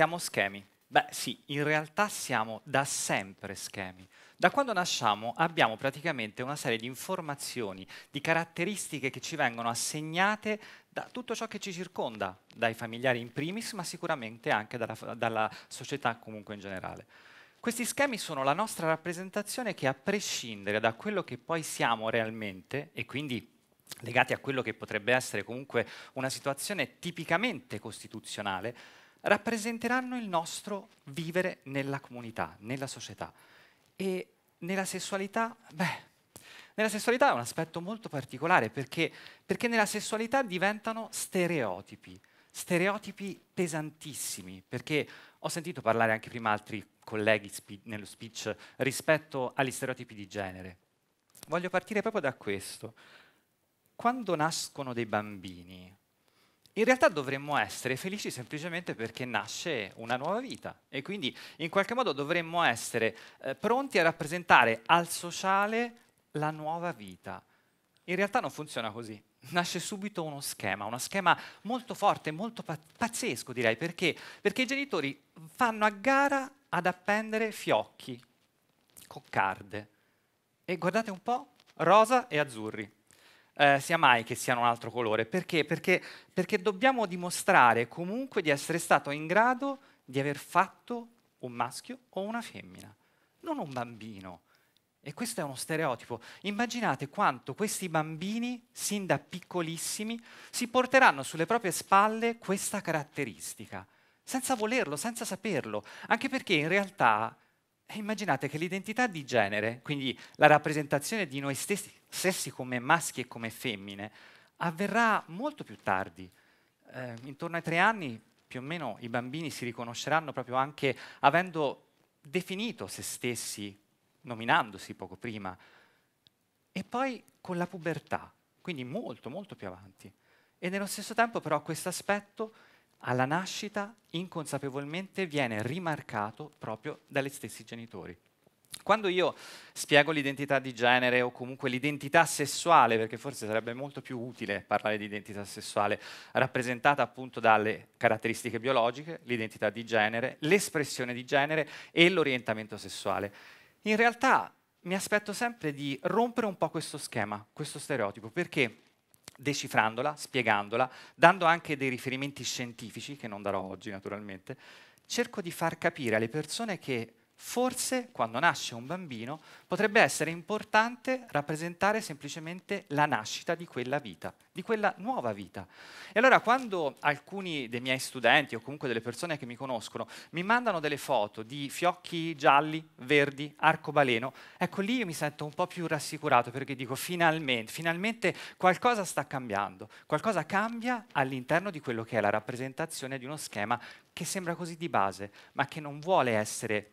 siamo schemi. Beh sì, in realtà siamo da sempre schemi. Da quando nasciamo abbiamo praticamente una serie di informazioni, di caratteristiche che ci vengono assegnate da tutto ciò che ci circonda, dai familiari in primis, ma sicuramente anche dalla, dalla società comunque in generale. Questi schemi sono la nostra rappresentazione che a prescindere da quello che poi siamo realmente, e quindi legati a quello che potrebbe essere comunque una situazione tipicamente costituzionale, rappresenteranno il nostro vivere nella comunità, nella società. E nella sessualità, beh, nella sessualità è un aspetto molto particolare perché, perché nella sessualità diventano stereotipi, stereotipi pesantissimi, perché ho sentito parlare anche prima altri colleghi spe nello speech rispetto agli stereotipi di genere. Voglio partire proprio da questo. Quando nascono dei bambini, in realtà dovremmo essere felici semplicemente perché nasce una nuova vita e quindi in qualche modo dovremmo essere eh, pronti a rappresentare al sociale la nuova vita. In realtà non funziona così. Nasce subito uno schema, uno schema molto forte, molto pazzesco direi, perché? perché i genitori fanno a gara ad appendere fiocchi, coccarde e guardate un po', rosa e azzurri eh, sia mai che siano un altro colore. Perché? Perché, perché dobbiamo dimostrare comunque di essere stato in grado di aver fatto un maschio o una femmina, non un bambino. E questo è uno stereotipo. Immaginate quanto questi bambini, sin da piccolissimi, si porteranno sulle proprie spalle questa caratteristica, senza volerlo, senza saperlo, anche perché in realtà e eh, immaginate che l'identità di genere, quindi la rappresentazione di noi stessi, stessi come maschi e come femmine, avverrà molto più tardi. Eh, intorno ai tre anni più o meno i bambini si riconosceranno proprio anche avendo definito se stessi, nominandosi poco prima, e poi con la pubertà, quindi molto molto più avanti. E nello stesso tempo però questo aspetto alla nascita inconsapevolmente viene rimarcato proprio dagli stessi genitori. Quando io spiego l'identità di genere o comunque l'identità sessuale, perché forse sarebbe molto più utile parlare di identità sessuale, rappresentata appunto dalle caratteristiche biologiche, l'identità di genere, l'espressione di genere e l'orientamento sessuale, in realtà mi aspetto sempre di rompere un po' questo schema, questo stereotipo, perché decifrandola, spiegandola, dando anche dei riferimenti scientifici, che non darò oggi naturalmente, cerco di far capire alle persone che Forse quando nasce un bambino potrebbe essere importante rappresentare semplicemente la nascita di quella vita, di quella nuova vita. E allora quando alcuni dei miei studenti o comunque delle persone che mi conoscono mi mandano delle foto di fiocchi gialli, verdi, arcobaleno, ecco lì io mi sento un po' più rassicurato perché dico finalmente, finalmente qualcosa sta cambiando, qualcosa cambia all'interno di quello che è la rappresentazione di uno schema che sembra così di base, ma che non vuole essere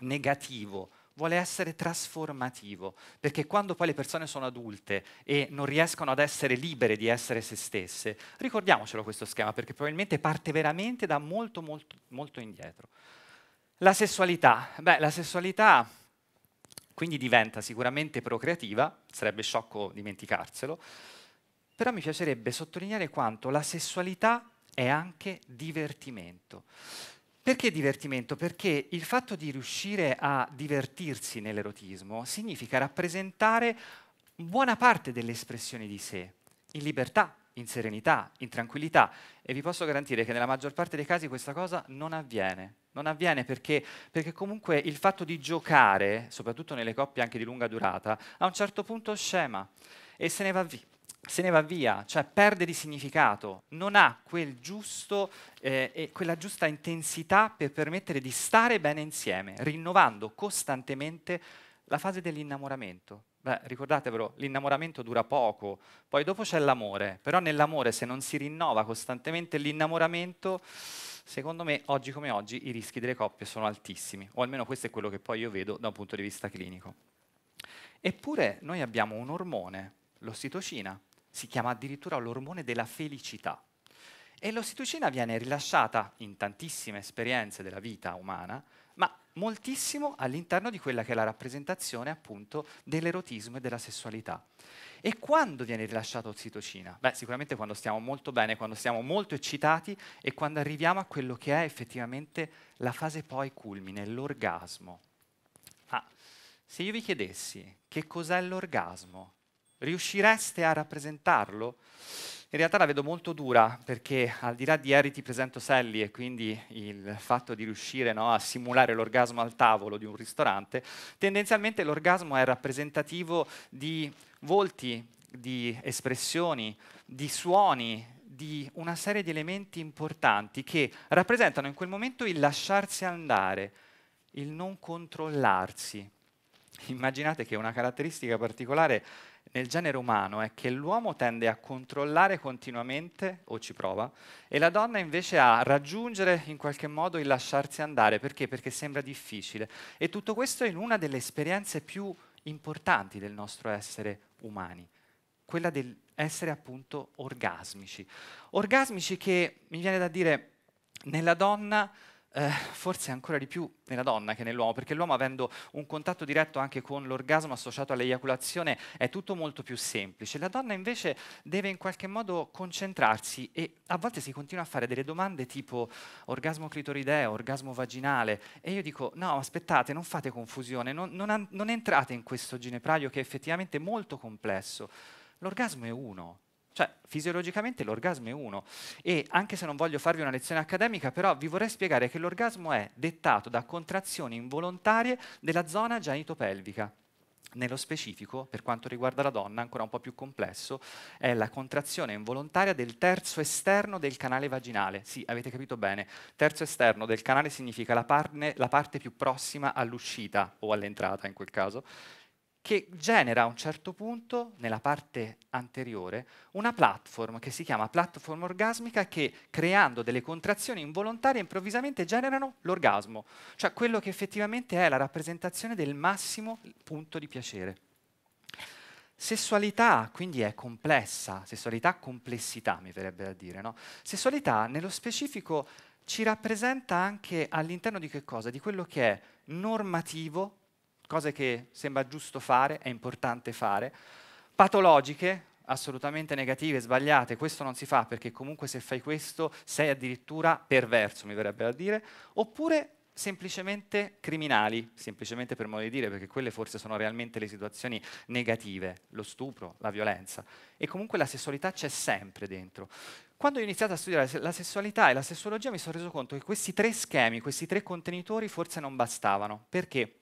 negativo, vuole essere trasformativo, perché quando poi le persone sono adulte e non riescono ad essere libere di essere se stesse, ricordiamocelo questo schema, perché probabilmente parte veramente da molto, molto, molto indietro. La sessualità, beh, la sessualità quindi diventa sicuramente procreativa, sarebbe sciocco dimenticarselo, però mi piacerebbe sottolineare quanto la sessualità è anche divertimento. Perché divertimento? Perché il fatto di riuscire a divertirsi nell'erotismo significa rappresentare buona parte delle espressioni di sé, in libertà, in serenità, in tranquillità e vi posso garantire che nella maggior parte dei casi questa cosa non avviene. Non avviene perché, perché, comunque il fatto di giocare, soprattutto nelle coppie anche di lunga durata, a un certo punto scema e se ne va via se ne va via, cioè perde di significato, non ha quel giusto, eh, quella giusta intensità per permettere di stare bene insieme, rinnovando costantemente la fase dell'innamoramento. Beh, ricordatevelo, l'innamoramento dura poco, poi dopo c'è l'amore, però nell'amore se non si rinnova costantemente l'innamoramento, secondo me oggi come oggi i rischi delle coppie sono altissimi, o almeno questo è quello che poi io vedo da un punto di vista clinico. Eppure noi abbiamo un ormone, l'ossitocina, si chiama addirittura l'ormone della felicità. E l'ossitocina viene rilasciata in tantissime esperienze della vita umana, ma moltissimo all'interno di quella che è la rappresentazione appunto dell'erotismo e della sessualità. E quando viene rilasciata ossitocina? Beh, sicuramente quando stiamo molto bene, quando siamo molto eccitati e quando arriviamo a quello che è effettivamente la fase poi culmine, l'orgasmo. Ah, se io vi chiedessi che cos'è l'orgasmo, Riuscireste a rappresentarlo? In realtà la vedo molto dura perché al di là di Harry ti presento Sally e quindi il fatto di riuscire no, a simulare l'orgasmo al tavolo di un ristorante, tendenzialmente l'orgasmo è rappresentativo di volti, di espressioni, di suoni, di una serie di elementi importanti che rappresentano in quel momento il lasciarsi andare, il non controllarsi immaginate che una caratteristica particolare nel genere umano è che l'uomo tende a controllare continuamente, o ci prova, e la donna invece a raggiungere in qualche modo il lasciarsi andare, perché? Perché sembra difficile. E tutto questo in una delle esperienze più importanti del nostro essere umani, quella essere appunto orgasmici. Orgasmici che, mi viene da dire, nella donna eh, forse ancora di più nella donna che nell'uomo, perché l'uomo avendo un contatto diretto anche con l'orgasmo associato all'eiaculazione è tutto molto più semplice. La donna invece deve in qualche modo concentrarsi e a volte si continua a fare delle domande tipo orgasmo clitorideo, orgasmo vaginale e io dico no aspettate, non fate confusione, non, non, non entrate in questo ginepraio che è effettivamente molto complesso. L'orgasmo è uno, cioè, fisiologicamente l'orgasmo è uno. E anche se non voglio farvi una lezione accademica, però vi vorrei spiegare che l'orgasmo è dettato da contrazioni involontarie della zona genitopelvica. Nello specifico, per quanto riguarda la donna, ancora un po' più complesso, è la contrazione involontaria del terzo esterno del canale vaginale. Sì, avete capito bene. Terzo esterno del canale significa la, parne, la parte più prossima all'uscita o all'entrata in quel caso che genera a un certo punto, nella parte anteriore, una platform che si chiama platform orgasmica che creando delle contrazioni involontarie improvvisamente generano l'orgasmo, cioè quello che effettivamente è la rappresentazione del massimo punto di piacere. Sessualità quindi è complessa, sessualità complessità mi verrebbe da dire, no? Sessualità nello specifico ci rappresenta anche all'interno di che cosa? Di quello che è normativo, cose che sembra giusto fare, è importante fare, patologiche, assolutamente negative, sbagliate, questo non si fa perché comunque se fai questo sei addirittura perverso, mi verrebbe da dire, oppure semplicemente criminali, semplicemente per modo di dire, perché quelle forse sono realmente le situazioni negative, lo stupro, la violenza. E comunque la sessualità c'è sempre dentro. Quando ho iniziato a studiare la sessualità e la sessuologia mi sono reso conto che questi tre schemi, questi tre contenitori forse non bastavano, perché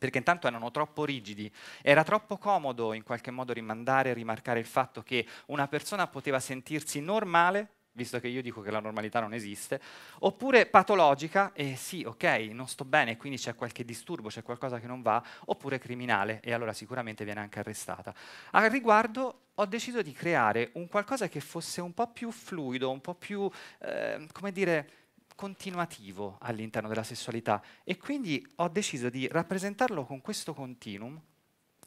perché intanto erano troppo rigidi, era troppo comodo in qualche modo rimandare e rimarcare il fatto che una persona poteva sentirsi normale visto che io dico che la normalità non esiste, oppure patologica, e eh sì, ok, non sto bene, quindi c'è qualche disturbo, c'è qualcosa che non va, oppure criminale, e allora sicuramente viene anche arrestata. Al riguardo ho deciso di creare un qualcosa che fosse un po' più fluido, un po' più, eh, come dire, continuativo all'interno della sessualità e quindi ho deciso di rappresentarlo con questo continuum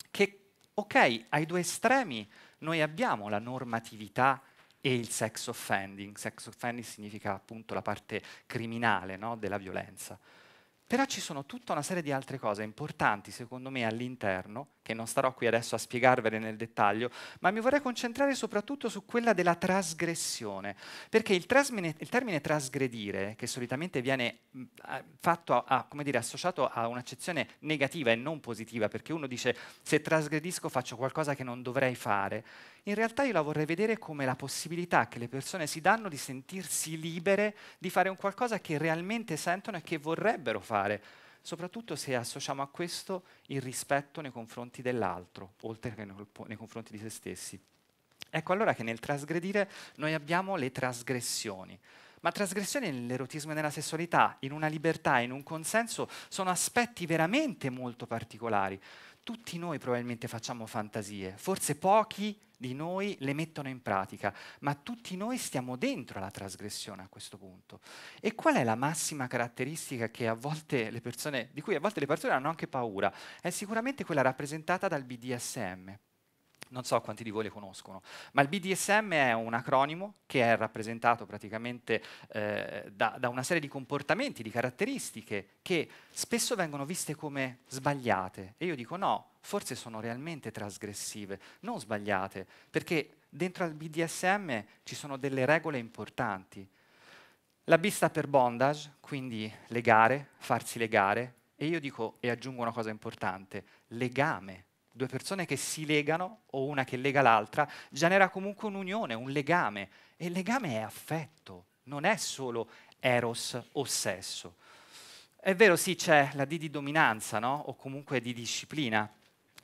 che, ok, ai due estremi noi abbiamo la normatività e il sex offending. Sex offending significa appunto la parte criminale no, della violenza però ci sono tutta una serie di altre cose importanti, secondo me, all'interno, che non starò qui adesso a spiegarvele nel dettaglio, ma mi vorrei concentrare soprattutto su quella della trasgressione, perché il, trasmine, il termine trasgredire, che solitamente viene mm, fatto a, a, dire, associato a un'accezione negativa e non positiva, perché uno dice se trasgredisco faccio qualcosa che non dovrei fare, in realtà io la vorrei vedere come la possibilità che le persone si danno di sentirsi libere di fare un qualcosa che realmente sentono e che vorrebbero fare fare, soprattutto se associamo a questo il rispetto nei confronti dell'altro, oltre che nei confronti di se stessi. Ecco allora che nel trasgredire noi abbiamo le trasgressioni. Ma trasgressioni nell'erotismo e nella sessualità, in una libertà, in un consenso, sono aspetti veramente molto particolari. Tutti noi probabilmente facciamo fantasie, forse pochi di noi le mettono in pratica, ma tutti noi stiamo dentro la trasgressione a questo punto. E qual è la massima caratteristica persone, di cui a volte le persone hanno anche paura? È sicuramente quella rappresentata dal BDSM non so quanti di voi le conoscono, ma il BDSM è un acronimo che è rappresentato praticamente eh, da, da, una serie di comportamenti, di caratteristiche che spesso vengono viste come sbagliate. E io dico no, forse sono realmente trasgressive, non sbagliate, perché dentro al BDSM ci sono delle regole importanti. La B sta per bondage, quindi legare, farsi legare, e io dico e aggiungo una cosa importante, legame due persone che si legano o una che lega l'altra, genera comunque un'unione, un legame. E il legame è affetto, non è solo eros o sesso. È vero, sì, c'è la D di dominanza, no? O comunque di disciplina.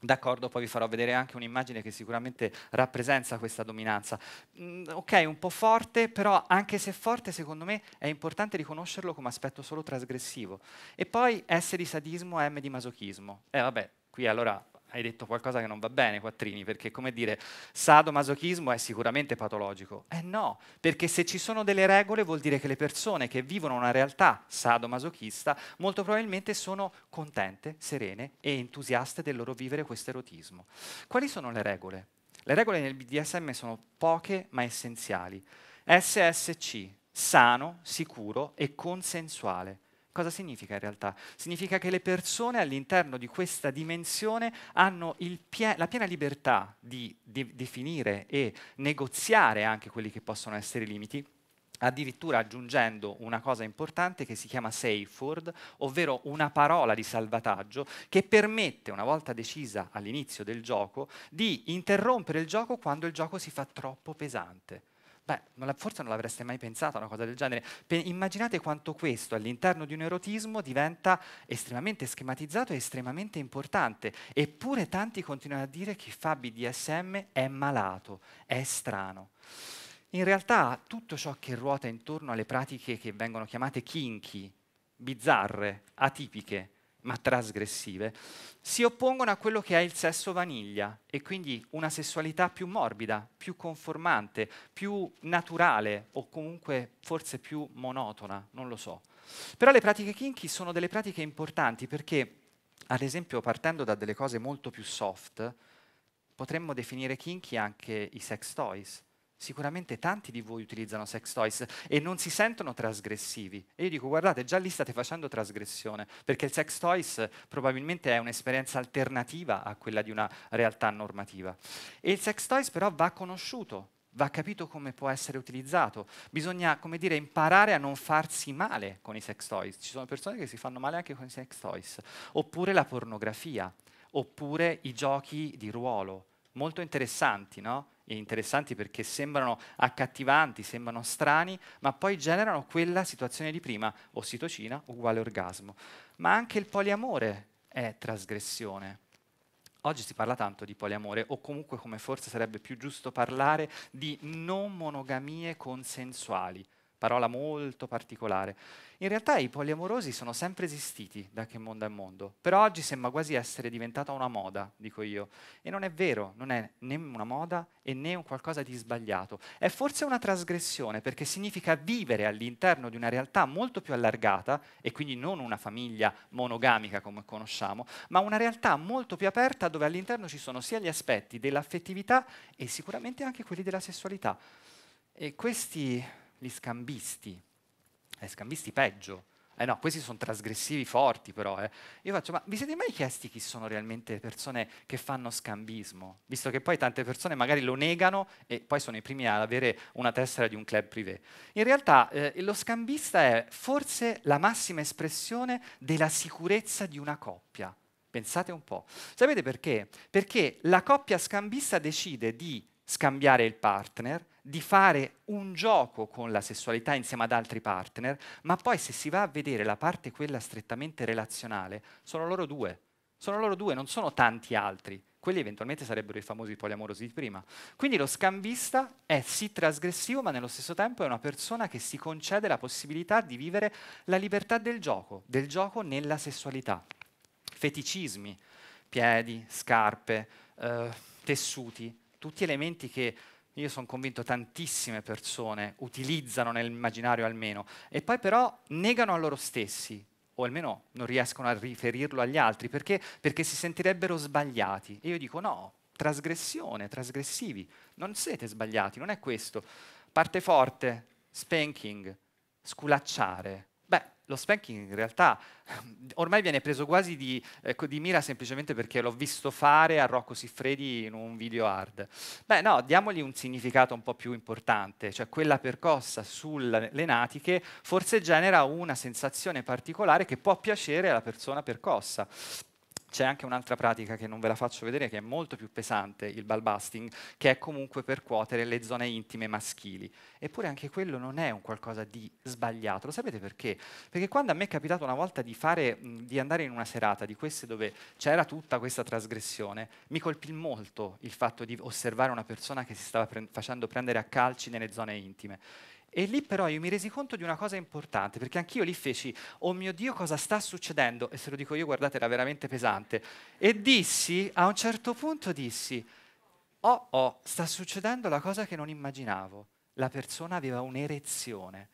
D'accordo, poi vi farò vedere anche un'immagine che sicuramente rappresenta questa dominanza. Mm, ok, un po' forte, però anche se forte, secondo me è importante riconoscerlo come aspetto solo trasgressivo. E poi S di sadismo, M di masochismo. E eh, vabbè, qui allora hai detto qualcosa che non va bene, Quattrini, perché come dire, sadomasochismo è sicuramente patologico. Eh no, perché se ci sono delle regole vuol dire che le persone che vivono una realtà sadomasochista molto probabilmente sono contente, serene e entusiaste del loro vivere questo erotismo. Quali sono le regole? Le regole nel BDSM sono poche ma essenziali. SSC, sano, sicuro e consensuale. Cosa significa in realtà? Significa che le persone all'interno di questa dimensione hanno pie la piena libertà di, di definire e negoziare anche quelli che possono essere i limiti addirittura aggiungendo una cosa importante che si chiama safeword, ovvero una parola di salvataggio che permette, una volta decisa all'inizio del gioco, di interrompere il gioco quando il gioco si fa troppo pesante. Beh, forse non l'avreste mai pensato una cosa del genere. Pe immaginate quanto questo all'interno di un erotismo diventa estremamente schematizzato e estremamente importante. Eppure tanti continuano a dire che fa BDSM è malato, è strano. In realtà tutto ciò che ruota intorno alle pratiche che vengono chiamate kinky, bizzarre, atipiche, ma trasgressive, si oppongono a quello che è il sesso vaniglia e quindi una sessualità più morbida, più conformante, più naturale o comunque forse più monotona, non lo so. Però le pratiche kinky sono delle pratiche importanti perché, ad esempio, partendo da delle cose molto più soft, potremmo definire kinky anche i sex toys Sicuramente tanti di voi utilizzano sex toys e non si sentono trasgressivi. E io dico, guardate, già lì state facendo trasgressione, perché il sex toys probabilmente è un'esperienza alternativa a quella di una realtà normativa. E il sex toys però va conosciuto, va capito come può essere utilizzato. Bisogna, come dire, imparare a non farsi male con i sex toys. Ci sono persone che si fanno male anche con i sex toys. Oppure la pornografia, oppure i giochi di ruolo. Molto interessanti, no? interessanti perché sembrano accattivanti, sembrano strani, ma poi generano quella situazione di prima, ossitocina uguale orgasmo. Ma anche il poliamore è trasgressione. Oggi si parla tanto di poliamore, o comunque come forse sarebbe più giusto parlare di non monogamie consensuali parola molto particolare. In realtà i poliamorosi sono sempre esistiti da che mondo è mondo, però oggi sembra quasi essere diventata una moda, dico io, e non è vero, non è né una moda e né un qualcosa di sbagliato, è forse una trasgressione perché significa vivere all'interno di una realtà molto più allargata e quindi non una famiglia monogamica come conosciamo, ma una realtà molto più aperta dove all'interno ci sono sia gli aspetti dell'affettività e sicuramente anche quelli della sessualità. E questi gli scambisti. Eh, scambisti peggio. Eh no, questi sono trasgressivi forti però. Eh. Io faccio, ma vi siete mai chiesti chi sono realmente le persone che fanno scambismo? Visto che poi tante persone magari lo negano e poi sono i primi ad avere una tessera di un club privé. In realtà eh, lo scambista è forse la massima espressione della sicurezza di una coppia. Pensate un po'. Sapete perché? Perché la coppia scambista decide di scambiare il partner, di fare un gioco con la sessualità insieme ad altri partner, ma poi se si va a vedere la parte quella strettamente relazionale, sono loro due. Sono loro due, non sono tanti altri. Quelli eventualmente sarebbero i famosi poliamorosi di prima. Quindi lo scambista è sì trasgressivo, ma nello stesso tempo è una persona che si concede la possibilità di vivere la libertà del gioco, del gioco nella sessualità. Feticismi, piedi, scarpe, eh, tessuti, tutti elementi che io sono convinto tantissime persone utilizzano nell'immaginario almeno, e poi però negano a loro stessi, o almeno non riescono a riferirlo agli altri, perché, perché si sentirebbero sbagliati. E io dico no, trasgressione, trasgressivi, non siete sbagliati, non è questo. Parte forte, spanking, sculacciare, lo spanking in realtà ormai viene preso quasi di, eh, di mira semplicemente perché l'ho visto fare a Rocco Siffredi in un video hard. Beh no, diamogli un significato un po' più importante, cioè quella percossa sulle natiche forse genera una sensazione particolare che può piacere alla persona percossa c'è anche un'altra pratica che non ve la faccio vedere, che è molto più pesante, il balbasting, che è comunque percuotere le zone intime maschili. Eppure anche quello non è un qualcosa di sbagliato. Lo sapete perché? Perché quando a me è capitato una volta di, fare, di andare in una serata di queste dove c'era tutta questa trasgressione, mi colpì molto il fatto di osservare una persona che si stava pre facendo prendere a calci nelle zone intime. E lì però io mi resi conto di una cosa importante, perché anch'io lì feci, oh mio Dio cosa sta succedendo? E se lo dico io, guardate, era veramente pesante. E dissi, a un certo punto dissi, oh oh, sta succedendo la cosa che non immaginavo. La persona aveva un'erezione.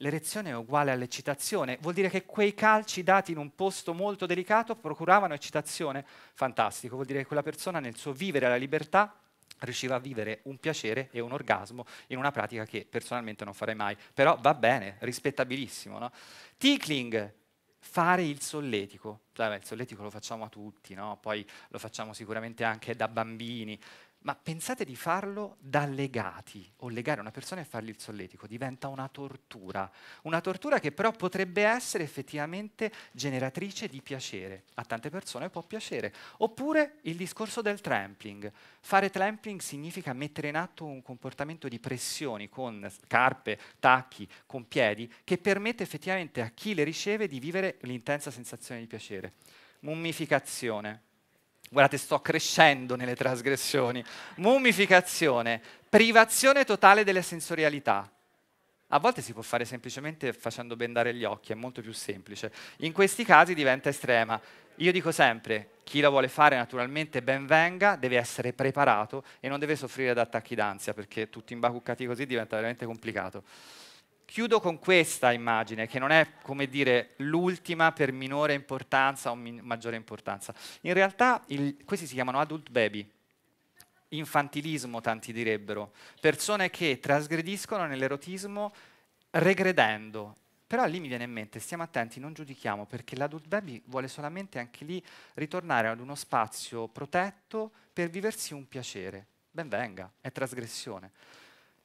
L'erezione è uguale all'eccitazione, vuol dire che quei calci dati in un posto molto delicato procuravano eccitazione? Fantastico, vuol dire che quella persona nel suo vivere la libertà riusciva a vivere un piacere e un orgasmo in una pratica che personalmente non farei mai, però va bene, rispettabilissimo. No? Tickling, fare il solletico, il solletico lo facciamo a tutti, no? poi lo facciamo sicuramente anche da bambini, ma pensate di farlo da legati o legare una persona e fargli il solletico, diventa una tortura, una tortura che però potrebbe essere effettivamente generatrice di piacere, a tante persone può piacere. Oppure il discorso del trampling, fare trampling significa mettere in atto un comportamento di pressioni con scarpe, tacchi, con piedi, che permette effettivamente a chi le riceve di vivere l'intensa sensazione di piacere. Mummificazione, Guardate, sto crescendo nelle trasgressioni. Mummificazione, privazione totale della sensorialità. A volte si può fare semplicemente facendo bendare gli occhi, è molto più semplice. In questi casi diventa estrema. Io dico sempre, chi la vuole fare naturalmente ben venga, deve essere preparato e non deve soffrire da attacchi d'ansia, perché tutti imbacuccati così diventa veramente complicato. Chiudo con questa immagine, che non è, come dire, l'ultima per minore importanza o min maggiore importanza. In realtà il, questi si chiamano adult baby, infantilismo tanti direbbero, persone che trasgrediscono nell'erotismo regredendo. Però lì mi viene in mente, stiamo attenti, non giudichiamo, perché l'adult baby vuole solamente anche lì ritornare ad uno spazio protetto per viversi un piacere. Ben venga, è trasgressione.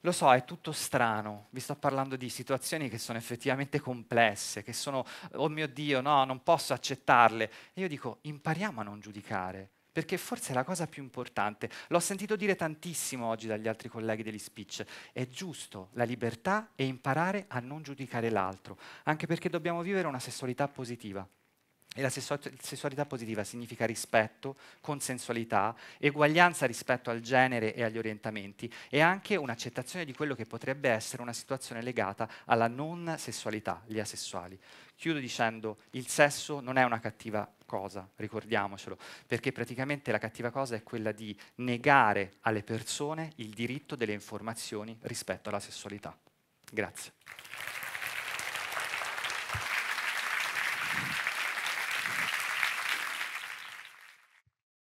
Lo so, è tutto strano, vi sto parlando di situazioni che sono effettivamente complesse, che sono, oh mio Dio, no, non posso accettarle. E io dico, impariamo a non giudicare, perché forse è la cosa più importante. L'ho sentito dire tantissimo oggi dagli altri colleghi degli speech. È giusto la libertà e imparare a non giudicare l'altro, anche perché dobbiamo vivere una sessualità positiva. E la sessualità positiva significa rispetto, consensualità, eguaglianza rispetto al genere e agli orientamenti e anche un'accettazione di quello che potrebbe essere una situazione legata alla non sessualità, gli asessuali. Chiudo dicendo, il sesso non è una cattiva cosa, ricordiamocelo, perché praticamente la cattiva cosa è quella di negare alle persone il diritto delle informazioni rispetto alla sessualità. Grazie.